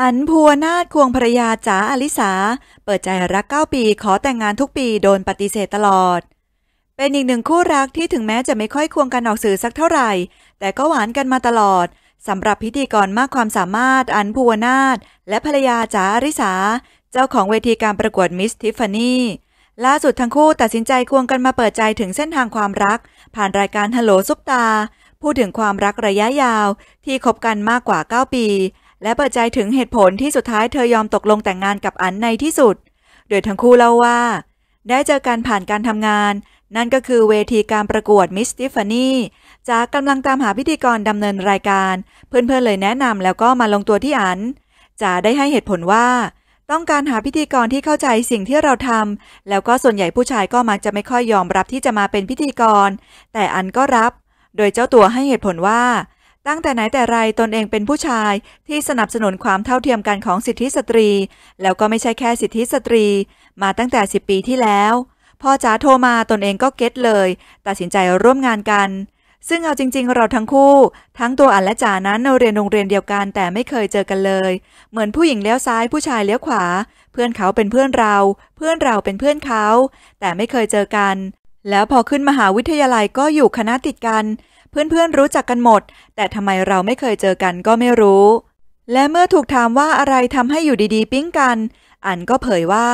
อันพัวนาดควงภรยาจ๋าอลิสาเปิดใจรัก 9 ปีขอแต่งงานทุกปีโดนปฏิเสธตลอด เป็นอีกหนึ่งคู่รักที่ถึงแม้จะไม่ค่อยควงกันออกสื่อสักเท่าไหร่ แต่ก็หวานกันมาตลอดสำหรับพิธีกรมากความสามารถอันพัวนาดและภรรยาจ๋าอลิสาเจ้าของเวทีการประกวดมิสทิฟฟานี่ ล่าสุดทั้งคู่ตัดสินใจควงกันมาเปิดใจถึงเส้นทางความรัก ผ่านรายการฮัลโหลซุปตา พูดถึงความรักระยะยาวที่คบกันมากกว่า9ปีและเปิดใจถึงเหตุผลที่สุดท้ายเธอยอมตกลงแต่งงานกับอันในที่สุด โดยทั้งคู่เล่าว่า ได้เจอการผ่านการทำงาน นั่นก็คือเวทีการประกวดมิสติฟานีจากกำลังตามหาพิธีกรดำเนินรายการ เพื่อนๆเลยแนะนำแล้วก็มาลงตัวที่อัน จะได้ให้เหตุผลว่า ต้องการหาพิธีกรที่เข้าใจสิ่งที่เราทำแล้วก็ส่วนใหญ่ผู้ชายก็มักจะไม่ค่อยยอมรับที่จะมาเป็นพิธีกร แต่อันก็รับ โดยเจ้าตัวให้เหตุผลว่าตั้งแต่ไหนแต่ไรตนเองเป็นผู้ชายที่สนับสนุนความเท่าเทียมกันของสิทธิสตรี แล้วก็ไม่ใช่แค่สิทธิสตรี มาตั้งแต่10ปีที่แล้วพ่อจ๋าโทรมาตนเองก็เก็ตเลยตัดสินใจร่วมงานกัน ซึ่งเอาจริงๆเราทั้งคู่ ทั้งตัวอันและจ๋านั้นเรียนโรงเรียนเดียวกัน แต่ไม่เคยเจอกันเลย เหมือนผู้หญิงเลี้ยวซ้ายผู้ชายเลี้ยวขวา เพื่อนเขาเป็นเพื่อนเรา เพื่อนเราเป็นเพื่อนเขา แต่ไม่เคยเจอกัน แล้วพอขึ้นมหาวิทยาลัยก็อยู่คณะติดกันเพื่อนๆรู้จักกันหมด แต่ทำไมเราไม่เคยเจอกันก็ไม่รู้ และเมื่อถูกถามว่าอะไรทำให้อยู่ดีๆ ปิ๊งกันอันก็เผยว่า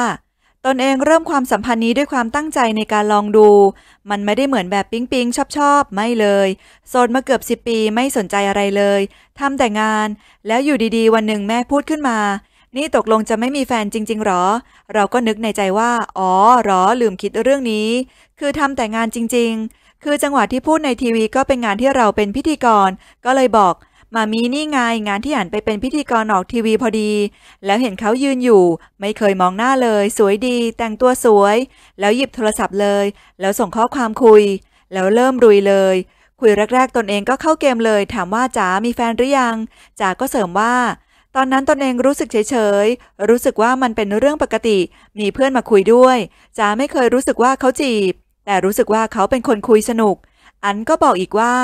ตนเองเริ่มความสัมพันธ์นี้ด้วยความตั้งใจในการลองดู มันไม่ได้เหมือนแบบปิ๊งปิงชอบชอบไม่เลย โสดมาเกือบสิบปีไม่สนใจอะไรเลยทำแต่งานแล้วอยู่ดีๆ วันหนึ่งแม่พูดขึ้นมา นี่ตกลงจะไม่มีแฟนจริง ๆ หรอ เราก็นึกในใจว่า อ๋อหรอลืมคิดเรื่องนี้ คือทำแต่งานจริงๆคือจังหวะที่พูดในทีวีก็เป็นงานที่เราเป็นพิธีกร ก็เลยบอก มามีนี่ไง งานที่หันไปเป็นพิธีกรออกทีวีพอดี แล้วเห็นเขายืนอยู่ ไม่เคยมองหน้าเลย สวยดี แต่งตัวสวย แล้วหยิบโทรศัพท์เลย แล้วส่งข้อความคุย แล้วเริ่มรุย เลย คุยแรก ๆ ตนเองก็เข้าเกมเลย ถามว่าจ๋ามีแฟนหรือยังจ๋าก็เสริมว่า ตอนนั้นตนเองรู้สึกเฉยๆรู้สึกว่ามันเป็นเรื่องปกติ มีเพื่อนมาคุยด้วยจ๋าไม่เคยรู้สึกว่าเขาจีบแต่รู้สึกว่าเขาเป็นคนคุยสนุก อันก็บอกอีกว่า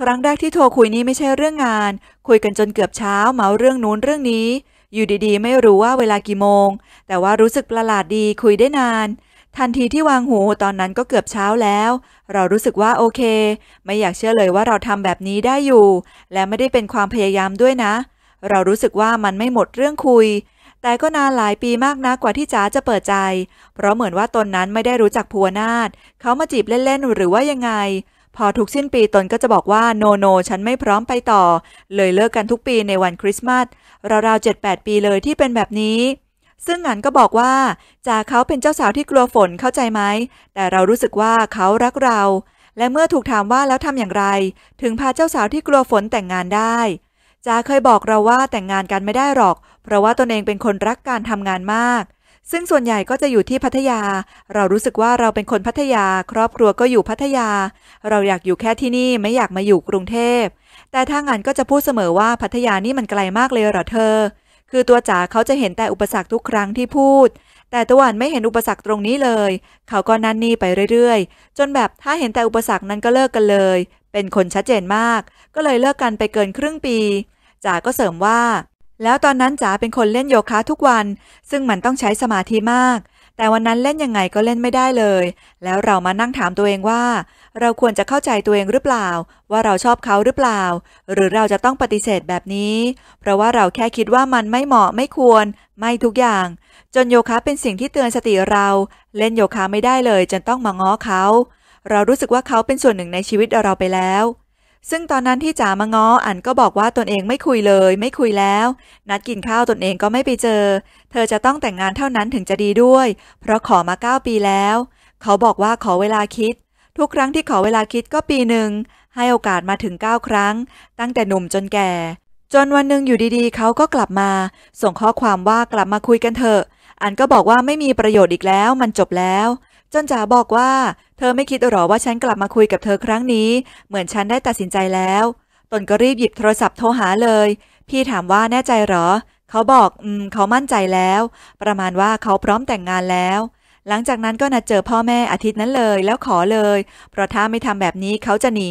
ครั้งแรกที่โทรคุยนี้ไม่ใช่เรื่องงาน คุยกันจนเกือบเช้าเมาเรื่องนู้นเรื่องนี้ อยู่ดี ๆ ไม่รู้ว่าเวลากี่โมง แต่ว่ารู้สึกประหลาดดีคุยได้นาน ทันทีที่วางหูตอนนั้นก็เกือบเช้าแล้ว เรารู้สึกว่าโอเค ไม่อยากเชื่อเลยว่าเราทำแบบนี้ได้อยู่ และไม่ได้เป็นความพยายามด้วยนะ เรารู้สึกว่ามันไม่หมดเรื่องคุยแต่ก็นานหลายปีมากนะกว่าที่จ๋าจะเปิดใจ เพราะเหมือนว่าตนนั้นไม่ได้รู้จักภูวนาถเขามาจีบเล่น ๆ หรือว่ายังไง พอทุกสิ้นปีตนก็จะบอกว่าโนโนฉันไม่พร้อมไปต่อ เลยเลิกกันทุกปีในวันคริสต์มาสราวๆเจ็ดแปดปีเลยที่เป็นแบบนี้ ซึ่งหันก็บอกว่าจ่าเขาเป็นเจ้าสาวที่กลัวฝนเข้าใจไหมแต่เรารู้สึกว่าเขารักเรา และเมื่อถูกถามว่าแล้วทำอย่างไร ถึงพาเจ้าสาวที่กลัวฝนแต่งงานได้จ่าเคยบอกเราว่าแต่งงานกันไม่ได้หรอกเพราะว่าตนเองเป็นคนรักการทำงานมาก ซึ่งส่วนใหญ่ก็จะอยู่ที่พัทยา เรารู้สึกว่าเราเป็นคนพัทยา ครอบครัวก็อยู่พัทยา เราอยากอยู่แค่ที่นี่ไม่อยากมาอยู่กรุงเทพ แต่ถ้างงานก็จะพูดเสมอว่าพัทยานี่มันไกลมากเลยเหรอเธอ คือตัวจ๋าเขาจะเห็นแต่อุปสรรคทุกครั้งที่พูด แต่ตะวันไม่เห็นอุปสรรคตรงนี้เลย เขาก็นั่นนี่ไปเรื่อยๆ จนแบบถ้าเห็นแต่อุปสรรคนั้นก็เลิกกันเลย เป็นคนชัดเจนมาก ก็เลยเลิกกันไปเกินครึ่งปี จ๋าก็เสริมว่าแล้วตอนนั้นจ๋าเป็นคนเล่นโยคะทุกวัน ซึ่งมันต้องใช้สมาธิมาก แต่วันนั้นเล่นยังไงก็เล่นไม่ได้เลย แล้วเรามานั่งถามตัวเองว่า เราควรจะเข้าใจตัวเองหรือเปล่า ว่าเราชอบเขาหรือเปล่า หรือเราจะต้องปฏิเสธแบบนี้ เพราะว่าเราแค่คิดว่ามันไม่เหมาะไม่ควร ไม่ทุกอย่าง จนโยคะเป็นสิ่งที่เตือนสติเรา เล่นโยคะไม่ได้เลยจนต้องมาง้อเขา เรารู้สึกว่าเขาเป็นส่วนหนึ่งในชีวิตเราไปแล้วซึ่งตอนนั้นที่จ๋ามาง้ออันก็บอกว่าตนเองไม่คุยเลย ไม่คุยแล้ว นัดกินข้าวตนเองก็ไม่ไปเจอ เธอจะต้องแต่งงานเท่านั้นถึงจะดีด้วย เพราะขอมา9 ปีแล้ว เขาบอกว่าขอเวลาคิด ทุกครั้งที่ขอเวลาคิดก็ปีหนึ่งให้โอกาสมาถึง 9ครั้งตั้งแต่หนุ่มจนแก่ จนวันหนึ่งอยู่ดีๆ เขาก็กลับมา ส่งข้อความว่ากลับมาคุยกันเถอะ อันก็บอกว่าไม่มีประโยชน์อีกแล้ว มันจบแล้วจนจ๋าบอกว่าเธอไม่คิดหรอว่าฉันกลับมาคุยกับเธอครั้งนี้ เหมือนฉันได้ตัดสินใจแล้วตนก็รีบหยิบโทรศัพท์โทรหาเลย พี่ถามว่าแน่ใจหรอ เขาบอกอืม เขามั่นใจแล้ว ประมาณว่าเขาพร้อมแต่งงานแล้ว หลังจากนั้นก็นัดเจอพ่อแม่อาทิตย์นั้นเลยแล้วขอเลย เพราะถ้าไม่ทำแบบนี้เขาจะหนี